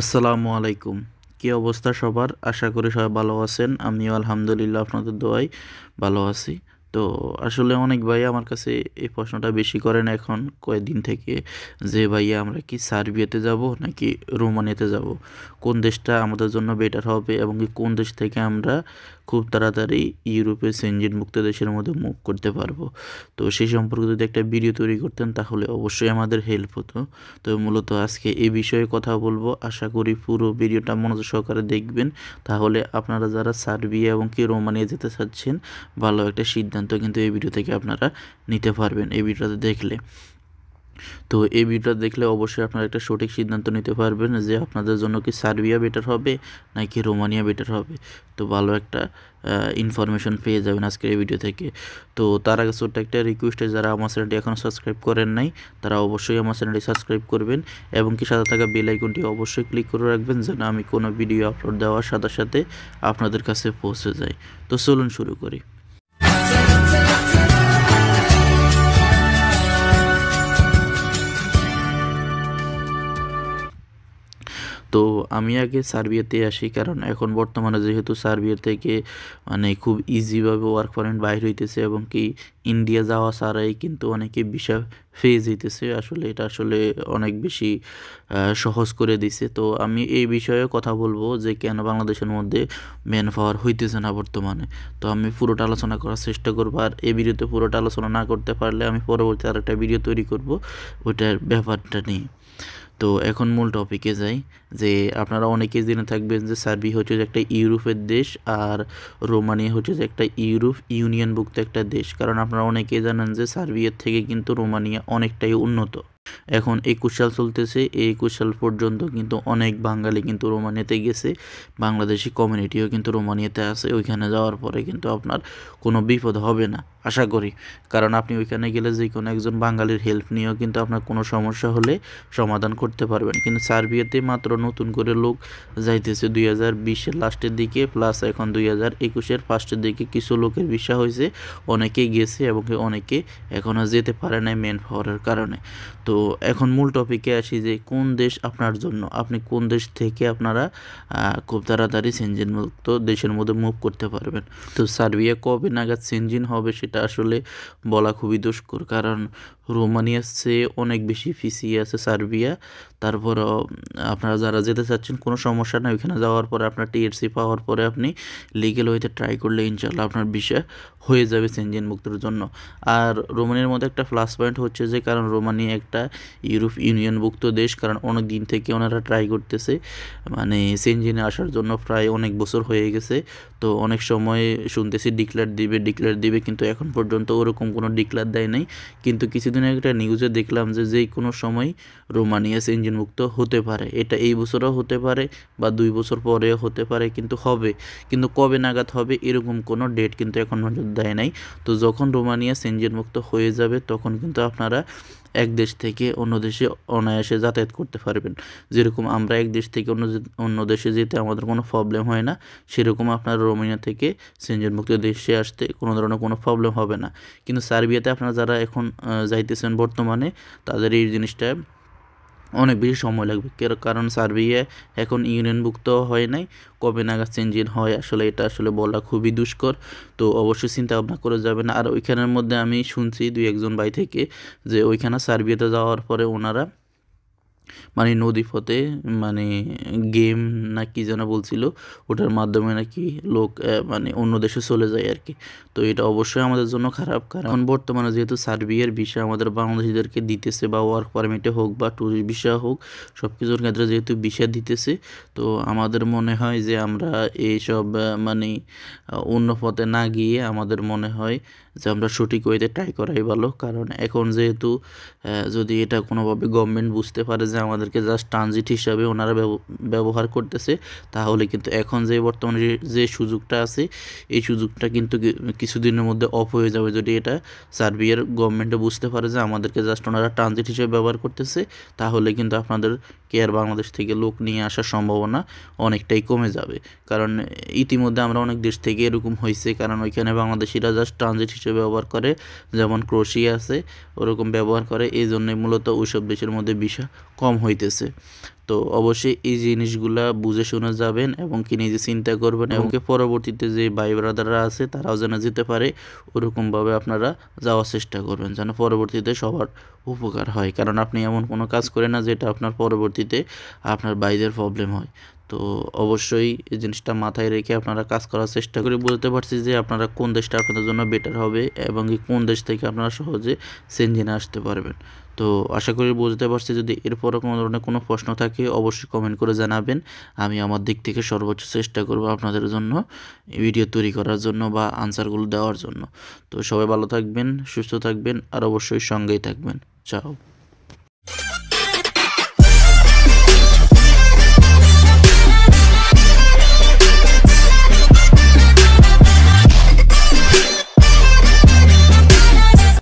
আসসালামু আলাইকুম কী অবস্থা সবার আশা করি সবাই ভালো আছেন আমিও আলহামদুলিল্লাহ আপনাদের দোয়াই ভালো আছি তো আসলে অনেক ভাই আমার কাছে এই প্রশ্নটা বেশি করেন এখন কয়েকদিন থেকে যে ভাইয়া আমরা কি সার্বিয়াতে যাব নাকি রোমানিয়াতে যাব কোন দেশটা আমাদের জন্য বেটার হবে এবং কোন দেশ থেকে আমরা খুব তাড়াতাড়ি ইউরোপের সেঞ্জিন মুক্ত দেশের মধ্যে মুখ করতে পারবো তো সেই সম্পর্কে যদি একটা ভিডিও তৈরি করতেন তাহলে অবশ্যই আমাদের হেল্প হতো তো মূলত আজকে এই বিষয়ে কথা বলবো আশা করি পুরো ভিডিওটা মনোযোগ সহকারে দেখবেন তাহলে আপনারা যারা সার্বিয়া এবং কি রোমানিয়া যেতে চাচ্ছেন ভালো একটা সিদ্ধান্ত পর্যন্ত কিন্তু এই ভিডিও থেকে আপনারা নিতে পারবেন এই ভিডিওটা দেখলে তো এই ভিডিওটা দেখলে অবশ্যই আপনারা একটা সঠিক সিদ্ধান্ত নিতে পারবেন যে আপনাদের জন্য কি সার্বিয়া বেটার হবে নাকি রোমানিয়া বেটার হবে তো ভালো একটা ইনফরমেশন পেয়ে যাবেন আজকের এই ভিডিও থেকে তো তার আগে ছোট্ট একটা রিকোয়েস্টে যারা আমার চ্যানেলটি এখনও সাবস্ক্রাইব করেন নাই তারা অবশ্যই আমার চ্যানেলটি সাবস্ক্রাইব করবেন এবং কি সাথে থাকা বেল আইকনটি অবশ্যই ক্লিক করে রাখবেন যেন আমি কোনো ভিডিও আপলোড দেওয়ার সাথে সাথে আপনাদের কাছে পৌঁছে যাই তো চলুন শুরু করি তো আমি আগে সার্বিয়াতে আসি কারণ এখন বর্তমানে যেহেতু সার্বিয়া থেকে মানে খুব ইজিভাবে ওয়ার্ক পারেন্ট বাইর হইতেছে এবং কি ইন্ডিয়া যাওয়া ছাড়াই কিন্তু অনেকে ভিসা ফেজ হইতেছে আসলে এটা আসলে অনেক বেশি সহজ করে দিছে তো আমি এই বিষয়ে কথা বলবো যে কেন বাংলাদেশের মধ্যে ম্যান পাওয়ার হইতেছে না বর্তমানে তো আমি পুরোটা আলোচনা করার চেষ্টা করবো আর এই ভিডিওতে পুরোটা আলোচনা না করতে পারলে আমি পরবর্তী আর একটা ভিডিও তৈরি করব ওইটার ব্যাপারটা নিয়ে তো এখন মূল টপিকে যাই যে আপনারা অনেকেই জেনে থাকবেন যে সার্বি হচ্ছে যে একটা ইউরোপের দেশ আর রোমানিয়া হচ্ছে যে একটা ইউরোপ ইউনিয়নভুক্ত একটা দেশ কারণ আপনারা অনেকেই জানেন যে সার্বিয়ার থেকে কিন্তু রোমানিয়া অনেকটাই উন্নত এখন একুশ সাল চলতেছে এই একুশ সাল পর্যন্ত কিন্তু অনেক বাঙালি কিন্তু রোমানিয়াতে গেছে বাংলাদেশি কমিউনিটিও কিন্তু রোমানিয়াতে আছে ওইখানে যাওয়ার পরে কিন্তু আপনার কোনো বিপদ হবে না আশা করি কারণ আপনি ওইখানে গেলে যে কোনো একজন বাঙালির হেল্প নিয়েও কিন্তু আপনার কোনো সমস্যা হলে সমাধান করতে পারবেন কিন্তু সার্বিয়াতে মাত্র নতুন করে লোক যাইতেছে দুই হাজার বিশের লাস্টের দিকে প্লাস এখন দুই হাজার একুশের ফার্স্টের দিকে কিছু লোকের ভিসা হয়েছে অনেকে গেছে এবং অনেকে এখনও যেতে পারে নাই মেন পাওয়ারের কারণে তো এখন মূল টপিকে আসি যে কোন দেশ আপনার জন্য আপনি কোন দেশ থেকে আপনারা খুব তাড়াতাড়ি সেনজিন দেশের মধ্যে মুভ করতে পারবেন তো সার্বিয়া কবে নাগাদ সেনজিন হবে সেটা আসলে বলা খুবই দুষ্কর কারণ রোমানিয়ার চেয়ে অনেক বেশি পিছিয়ে আছে সার্বিয়া তারপরও আপনারা যারা যেতে চাচ্ছেন কোনো সমস্যা নেই ওইখানে যাওয়ার পরে আপনার টিএসসি পাওয়ার পরে আপনি লিগেল ওয়েতে ট্রাই করলে ইনশাল্লাহ আপনার বিষয় হয়ে যাবে সেঞ্জিন মুক্তির জন্য আর রোমানিয়ার মধ্যে একটা প্লাস পয়েন্ট হচ্ছে যে কারণ রোমানিয়া একটা ইউরোপ ইউনিয়নভুক্ত দেশ কারণ অনেক দিন থেকে ওনারা ট্রাই করতেছে মানে সেঞ্জিনে আসার জন্য প্রায় অনেক বছর হয়ে গেছে তো অনেক সময় শুনতেছি ডিক্লেয়ার দিবে ডিক্লেয়ার দিবে কিন্তু এখন পর্যন্ত ওরকম কোনো ডিক্লেয়ার দেয় নাই কিন্তু কিছুদিন কিছুদিন আগে একটা নিউজে দেখলাম যে যেই কোনো সময় রোমানিয়াস ইঞ্জিনমুক্ত হতে পারে এটা এই বছরও হতে পারে বা দুই বছর পরেও হতে পারে কিন্তু হবে কিন্তু কবে নাগাদ হবে এরকম কোনো ডেট কিন্তু এখন নজর দেয় নাই তো যখন রোমানিয়াস ইঞ্জিনমুক্ত হয়ে যাবে তখন কিন্তু আপনারা এক দেশ থেকে অন্য দেশে অনায়াসে যাতায়াত করতে পারবেন যেরকম আমরা এক দেশ থেকে অন্য অন্য দেশে যেতে আমাদের কোনো প্রবলেম হয় না সেরকম আপনার রোমানিয়া থেকে সেঞ্জনমুক্ত দেশে আসতে কোনো ধরনের কোনো প্রবলেম হবে না কিন্তু সার্বিয়াতে আপনারা যারা এখন যাই চাইতেছেন বর্তমানে তাদের এই জিনিসটা অনেক বেশি সময় লাগবে কারণ সার্বিয়া এখন ইউনিয়নভুক্ত হয় নাই কবে নাগাদ চেঞ্জিন হয় আসলে এটা আসলে বলা খুবই দুষ্কর তো অবশ্যই চিন্তা ভাবনা করে যাবে না আর ওইখানের মধ্যে আমি শুনছি দুই একজন ভাই থেকে যে ওইখানে সার্বিয়াতে যাওয়ার পরে ওনারা মানে নদীপথে মানে গেম না কি যেন বলছিল ওটার মাধ্যমে নাকি লোক মানে অন্য দেশে চলে যায় আর কি তো এটা অবশ্যই আমাদের জন্য খারাপ কারণ বর্তমানে যেহেতু সার্বিয়ার ভিসা আমাদের বাংলাদেশিদেরকে দিতেছে বা ওয়ার্ক পারমিটে হোক বা ট্যুরিস্ট ভিসা হোক সব কিছুর ক্ষেত্রে যেহেতু ভিসা দিতেছে তো আমাদের মনে হয় যে আমরা এইসব মানে অন্য পথে না গিয়ে আমাদের মনে হয় যে আমরা সঠিক ওয়েতে ট্রাই করাই ভালো কারণ এখন যেহেতু যদি এটা কোনোভাবে গভর্নমেন্ট বুঝতে পারে যে আমাদেরকে জাস্ট ট্রানজিট হিসাবে ওনারা ব্যবহার করতেছে তাহলে কিন্তু এখন যে বর্তমানে যে সুযোগটা আছে এই সুযোগটা কিন্তু কিছুদিনের মধ্যে অফ হয়ে যাবে যদি এটা সার্বিয়ার গভর্নমেন্টে বুঝতে পারে যে আমাদেরকে জাস্ট ওনারা ট্রানজিট হিসেবে ব্যবহার করতেছে তাহলে কিন্তু আপনাদের কেয়ার বাংলাদেশ থেকে লোক নিয়ে আসার সম্ভাবনা অনেকটাই কমে যাবে কারণ ইতিমধ্যে আমরা অনেক দেশ থেকে এরকম হয়েছে কারণ ওইখানে বাংলাদেশিরা জাস্ট ট্রানজিট হিসেবে উৎসবে ব্যবহার করে যেমন ক্রোশি আছে ওরকম ব্যবহার করে এই জন্যই মূলত ওইসব দেশের মধ্যে বিষা কম হইতেছে তো অবশ্যই এই জিনিসগুলা বুঝে শুনে যাবেন এবং কি নিজে চিন্তা করবেন এবং পরবর্তীতে যে ভাই ব্রাদাররা আছে তারাও যেন যেতে পারে ওরকমভাবে আপনারা যাওয়ার চেষ্টা করবেন যেন পরবর্তীতে সবার উপকার হয় কারণ আপনি এমন কোনো কাজ করেন না যেটা আপনার পরবর্তীতে আপনার ভাইদের প্রবলেম হয় তো অবশ্যই এই জিনিসটা মাথায় রেখে আপনারা কাজ করার চেষ্টা করে বলতে পারছি যে আপনারা কোন দেশটা আপনাদের জন্য বেটার হবে এবং কোন দেশ থেকে আপনারা সহজে সেঞ্জিনে আসতে পারবেন তো আশা করি বুঝতে পারছি যদি এরপরও কোনো ধরনের কোনো প্রশ্ন থাকে অবশ্যই কমেন্ট করে জানাবেন আমি আমার দিক থেকে সর্বোচ্চ চেষ্টা করব আপনাদের জন্য ভিডিও তৈরি করার জন্য বা আনসারগুলো দেওয়ার জন্য তো সবাই ভালো থাকবেন সুস্থ থাকবেন আর অবশ্যই সঙ্গেই থাকবেন চাও